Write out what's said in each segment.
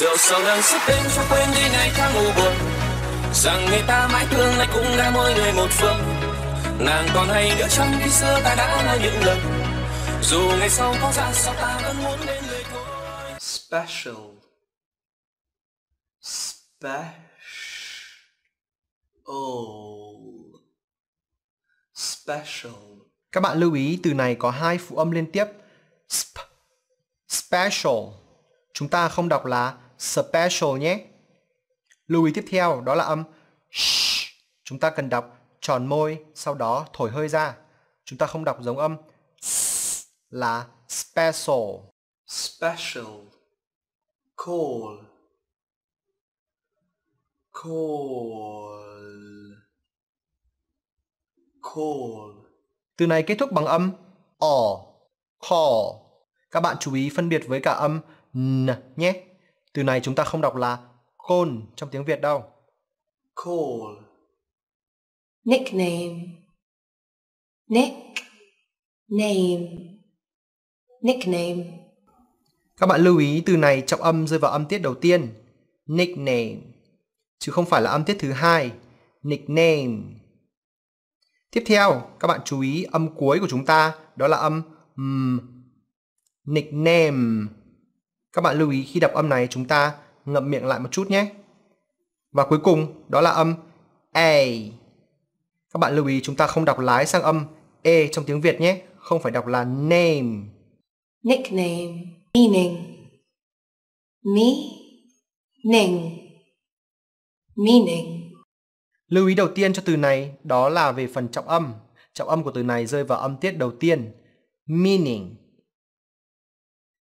rượu sầu đang giúp em cho quên đi ngày tháng u buồn rằng người ta mãi thương lại cũng đã mỗi người một phương nàng còn hay nữa trong khi xưa ta đã nói những lời dù ngày sau có ra sao ta vẫn muốn đến người thôi special special special các bạn lưu ý từ này có hai phụ âm liên tiếp sp special chúng ta không đọc là special nhé. Lưu ý tiếp theo đó là âm sh. Chúng ta cần đọc tròn môi, sau đó thổi hơi ra. Chúng ta không đọc giống âm s là special. Special. Call. Call. Call. Từ này kết thúc bằng âm o, call. Các bạn chú ý phân biệt với cả âm n nhé. Từ này chúng ta không đọc là coal trong tiếng Việt đâu. Coal. Nickname. Nick. Name. Nickname. Các bạn lưu ý từ này trọng âm rơi vào âm tiết đầu tiên, nickname, chứ không phải là âm tiết thứ hai, nickname. Tiếp theo, các bạn chú ý âm cuối của chúng ta đó là âm m. Nickname các bạn lưu ý khi đọc âm này chúng ta ngậm miệng lại một chút nhé. Và cuối cùng đó là âm A. Các bạn lưu ý chúng ta không đọc lái sang âm E trong tiếng Việt nhé, không phải đọc là name. Nickname, meaning, me, ning, meaning. Lưu ý đầu tiên cho từ này đó là về phần trọng âm. Trọng âm của từ này rơi vào âm tiết đầu tiên, meaning.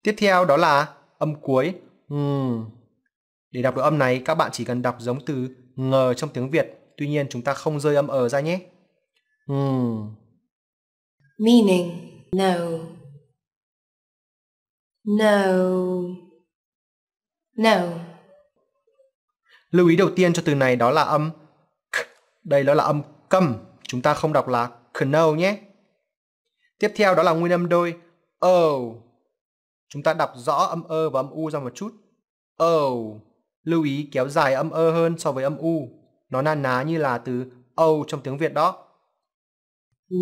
Tiếp theo đó là âm cuối ng. Hmm. Để đọc được âm này, các bạn chỉ cần đọc giống từ ng trong tiếng Việt. Tuy nhiên, chúng ta không rơi âm ờ ra nhé. Ng. Hmm. Meaning no. No. No. Lưu ý đầu tiên cho từ này đó là âm k. Đây đó là âm cầm. Chúng ta không đọc là kno nhé. Tiếp theo đó là nguyên âm đôi oh Chúng ta đọc rõ âm ơ và âm u ra một chút. Oh, lưu ý kéo dài âm ơ hơn so với âm u. Nó na ná như là từ oh trong tiếng Việt đó.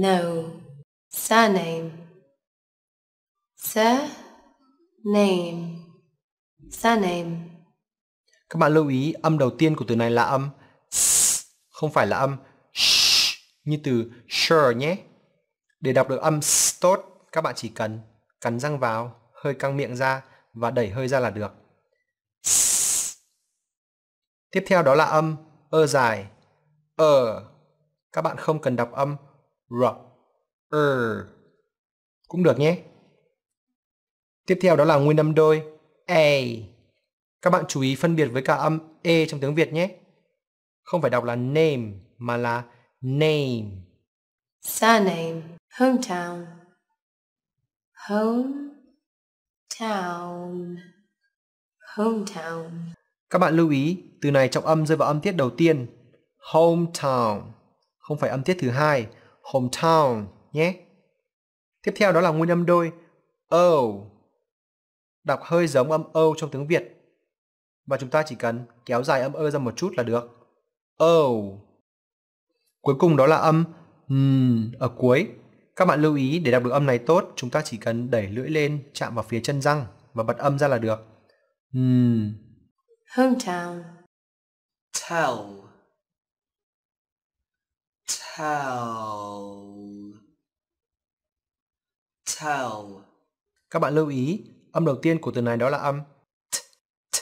No, surname. surname, surname. Các bạn lưu ý âm đầu tiên của từ này là âm s, không phải là âm sh như từ sure nhé. Để đọc được âm s tốt, các bạn chỉ cần cắn răng vào hơi căng miệng ra và đẩy hơi ra là được. Tiếp theo đó là âm ơ dài, ờ. Các bạn không cần đọc âm r, er cũng được nhé. Tiếp theo đó là nguyên âm đôi a. E. Các bạn chú ý phân biệt với cả âm e trong tiếng Việt nhé. Không phải đọc là name mà là name. Surname, hometown, home town hometown các bạn lưu ý từ này trọng âm rơi vào âm tiết đầu tiên hometown không phải âm tiết thứ hai hometown nhé tiếp theo đó là nguyên âm đôi o đọc hơi giống âm o trong tiếng việt và chúng ta chỉ cần kéo dài âm ơ ra một chút là được o cuối cùng đó là âm n ở cuối các bạn lưu ý để đọc được âm này tốt, chúng ta chỉ cần đẩy lưỡi lên, chạm vào phía chân răng và bật âm ra là được. Hmm. Hometown. Tell. Tell. Tell. Các bạn lưu ý, âm đầu tiên của từ này đó là âm t, t.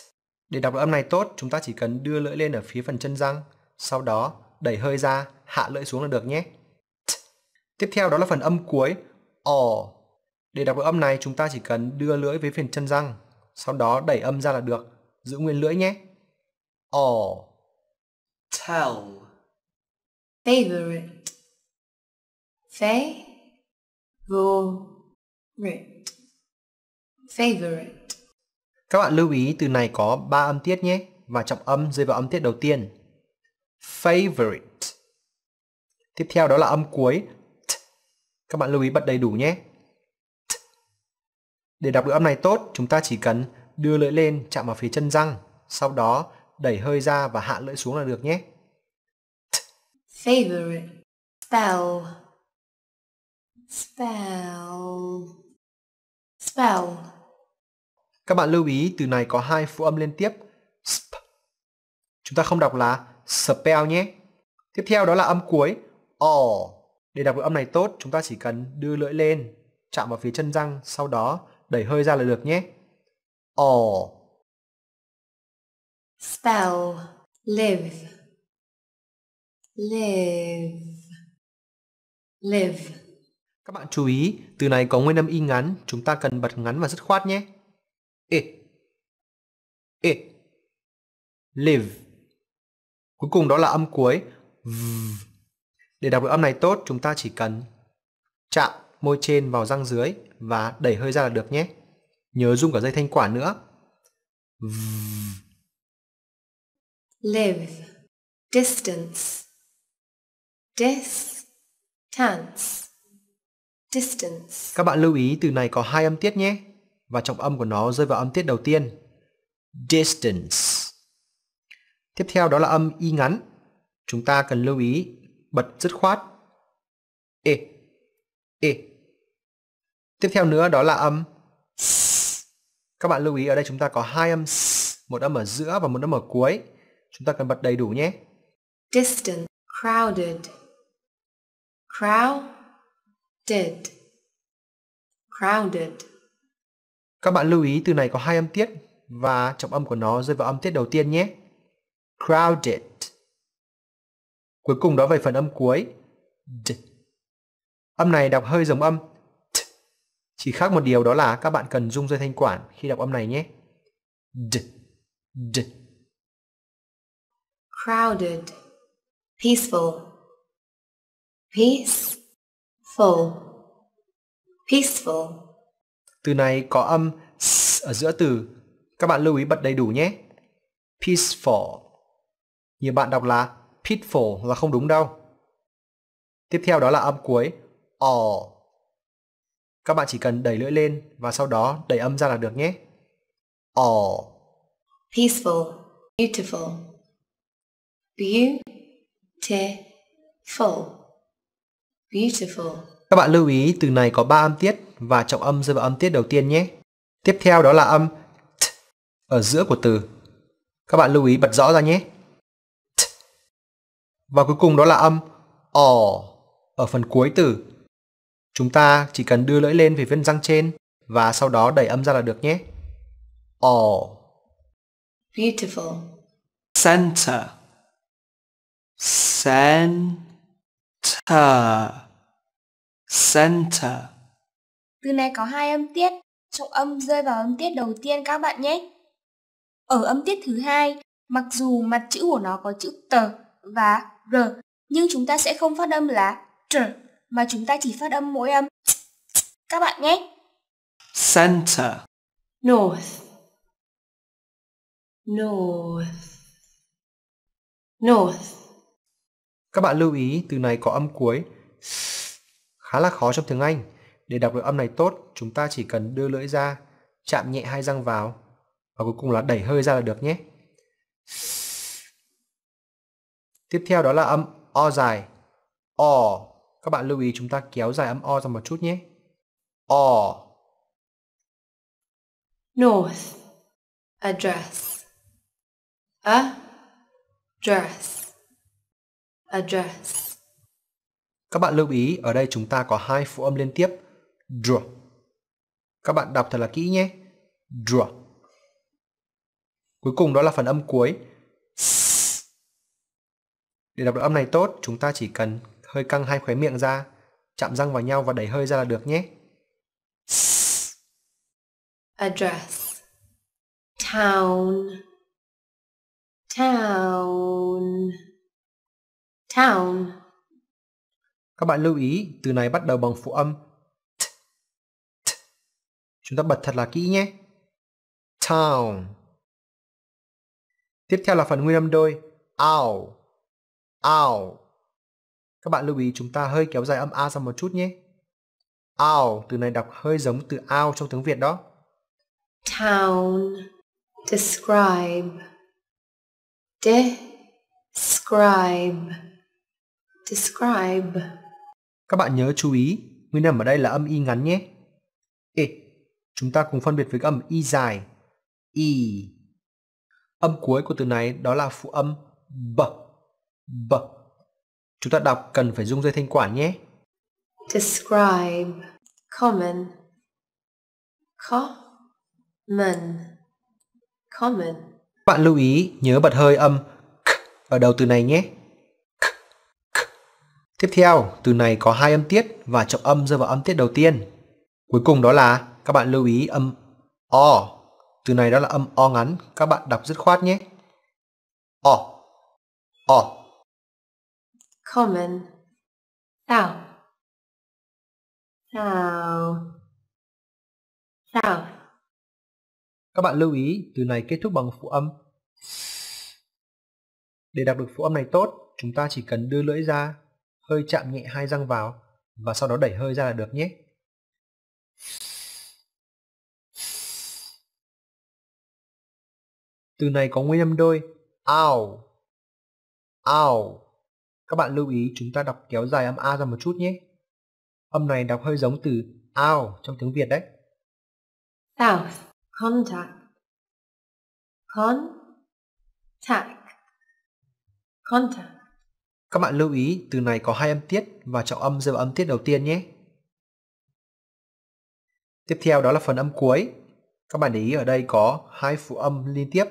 Để đọc được âm này tốt, chúng ta chỉ cần đưa lưỡi lên ở phía phần chân răng, sau đó đẩy hơi ra, hạ lưỡi xuống là được nhé. Tiếp theo đó là phần âm cuối, ỏ. Để đọc được âm này chúng ta chỉ cần đưa lưỡi với phần chân răng, sau đó đẩy âm ra là được, giữ nguyên lưỡi nhé. Ỏ. Tell. Favorite. Favorite. Favorite. Các bạn lưu ý từ này có 3 âm tiết nhé và trọng âm rơi vào âm tiết đầu tiên. Favorite. Tiếp theo đó là âm cuối các bạn lưu ý bật đầy đủ nhé. Để đọc được âm này tốt, chúng ta chỉ cần đưa lưỡi lên chạm vào phía chân răng, sau đó đẩy hơi ra và hạ lưỡi xuống là được nhé. Favorite spell spell spell Các bạn lưu ý từ này có hai phụ âm liên tiếp. Sp. Chúng ta không đọc là spell nhé. Tiếp theo đó là âm cuối o để đọc được âm này tốt, chúng ta chỉ cần đưa lưỡi lên, chạm vào phía chân răng, sau đó đẩy hơi ra là được nhé. All. Spell. Live. Live. Live. Các bạn chú ý, từ này có nguyên âm y ngắn, chúng ta cần bật ngắn và dứt khoát nhé. It. It. Live. Cuối cùng đó là âm cuối. V để đọc được âm này tốt, chúng ta chỉ cần chạm môi trên vào răng dưới và đẩy hơi ra là được nhé. Nhớ rung cả dây thanh quản nữa. Live. Distance. Distance. Distance. Các bạn lưu ý từ này có hai âm tiết nhé. Và trọng âm của nó rơi vào âm tiết đầu tiên. Distance. Tiếp theo đó là âm y ngắn. Chúng ta cần lưu ý bật dứt khoát. Ê, ê. Tiếp theo nữa đó là âm Các bạn lưu ý ở đây chúng ta có hai âm một âm ở giữa và một âm ở cuối. Chúng ta cần bật đầy đủ nhé. Distant, crowded, crowded, crowded. Các bạn lưu ý từ này có hai âm tiết và trọng âm của nó rơi vào âm tiết đầu tiên nhé. Crowded. Cuối cùng đó về phần âm cuối. D. Âm này đọc hơi giống âm. T. Chỉ khác một điều đó là các bạn cần rung dây thanh quản khi đọc âm này nhé. D. D. Crowded. Peaceful. Peaceful. Peaceful. Từ này có âm s ở giữa từ. Các bạn lưu ý bật đầy đủ nhé. Peaceful. Nhiều bạn đọc là Pitfall là không đúng đâu. Tiếp theo đó là âm cuối ò. Các bạn chỉ cần đẩy lưỡi lên và sau đó đẩy âm ra là được nhé. ò. Peaceful, beautiful. Beautiful. Beautiful. Các bạn lưu ý từ này có 3 âm tiết và trọng âm rơi vào âm tiết đầu tiên nhé. Tiếp theo đó là âm t ở giữa của từ. Các bạn lưu ý bật rõ ra nhé và cuối cùng đó là âm ỏ ở phần cuối từ. Chúng ta chỉ cần đưa lưỡi lên về viên răng trên và sau đó đẩy âm ra là được nhé. Ỏ. Beautiful. Center. Center. Center. Từ này có hai âm tiết, trọng âm rơi vào âm tiết đầu tiên các bạn nhé. Ở âm tiết thứ hai, mặc dù mặt chữ của nó có chữ tờ và R, nhưng chúng ta sẽ không phát âm là tr, mà chúng ta chỉ phát âm mỗi âm. Các bạn nhé. Center. North. North. North. Các bạn lưu ý từ này có âm cuối khá là khó trong tiếng Anh. Để đọc được âm này tốt, chúng ta chỉ cần đưa lưỡi ra, chạm nhẹ hai răng vào và cuối cùng là đẩy hơi ra là được nhé. Tiếp theo đó là âm O dài. O. Các bạn lưu ý chúng ta kéo dài âm O ra một chút nhé. O. North. Address. A. Dress. Address. Các bạn lưu ý ở đây chúng ta có hai phụ âm liên tiếp. Dr. Các bạn đọc thật là kỹ nhé. Dr. Cuối cùng đó là phần âm cuối để đọc được âm này tốt, chúng ta chỉ cần hơi căng hai khóe miệng ra, chạm răng vào nhau và đẩy hơi ra là được nhé. Address Town Town Town Các bạn lưu ý, từ này bắt đầu bằng phụ âm t, t. Chúng ta bật thật là kỹ nhé. Town Tiếp theo là phần nguyên âm đôi Ow Ow. Các bạn lưu ý chúng ta hơi kéo dài âm A ra một chút nhé. Ow, từ này đọc hơi giống từ ao trong tiếng Việt đó. Town, describe, describe, describe. Các bạn nhớ chú ý, nguyên âm ở đây là âm y ngắn nhé. Ê, chúng ta cùng phân biệt với âm y dài, y. Âm cuối của từ này đó là phụ âm b b, Chúng ta đọc cần phải dùng dây thanh quản nhé. Describe. Common. Common. Common. Bạn lưu ý nhớ bật hơi âm k ở đầu từ này nhé. K, k. Tiếp theo, từ này có hai âm tiết và trọng âm rơi vào âm tiết đầu tiên. Cuối cùng đó là các bạn lưu ý âm o. Từ này đó là âm o ngắn, các bạn đọc dứt khoát nhé. O. O kommen south south south các bạn lưu ý từ này kết thúc bằng phụ âm để đạt được phụ âm này tốt chúng ta chỉ cần đưa lưỡi ra hơi chạm nhẹ hai răng vào và sau đó đẩy hơi ra là được nhé từ này có nguyên âm đôi ao ao các bạn lưu ý chúng ta đọc kéo dài âm A ra một chút nhé. Âm này đọc hơi giống từ ao trong tiếng Việt đấy. South, contact. Con, Contact. Các bạn lưu ý từ này có hai âm tiết và trọng âm rơi vào âm tiết đầu tiên nhé. Tiếp theo đó là phần âm cuối. Các bạn để ý ở đây có hai phụ âm liên tiếp.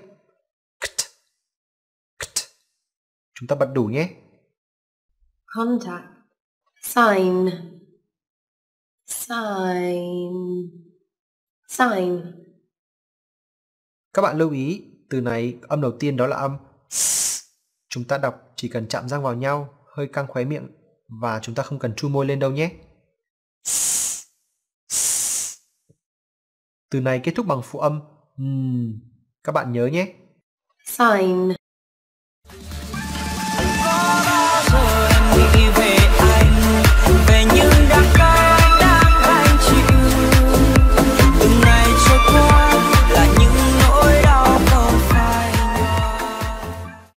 Chúng ta bật đủ nhé contact, sign, sign, sign. Các bạn lưu ý, từ này âm đầu tiên đó là âm s. Chúng ta đọc chỉ cần chạm răng vào nhau, hơi căng khóe miệng và chúng ta không cần chu môi lên đâu nhé. Từ này kết thúc bằng phụ âm n. Các bạn nhớ nhé. Sign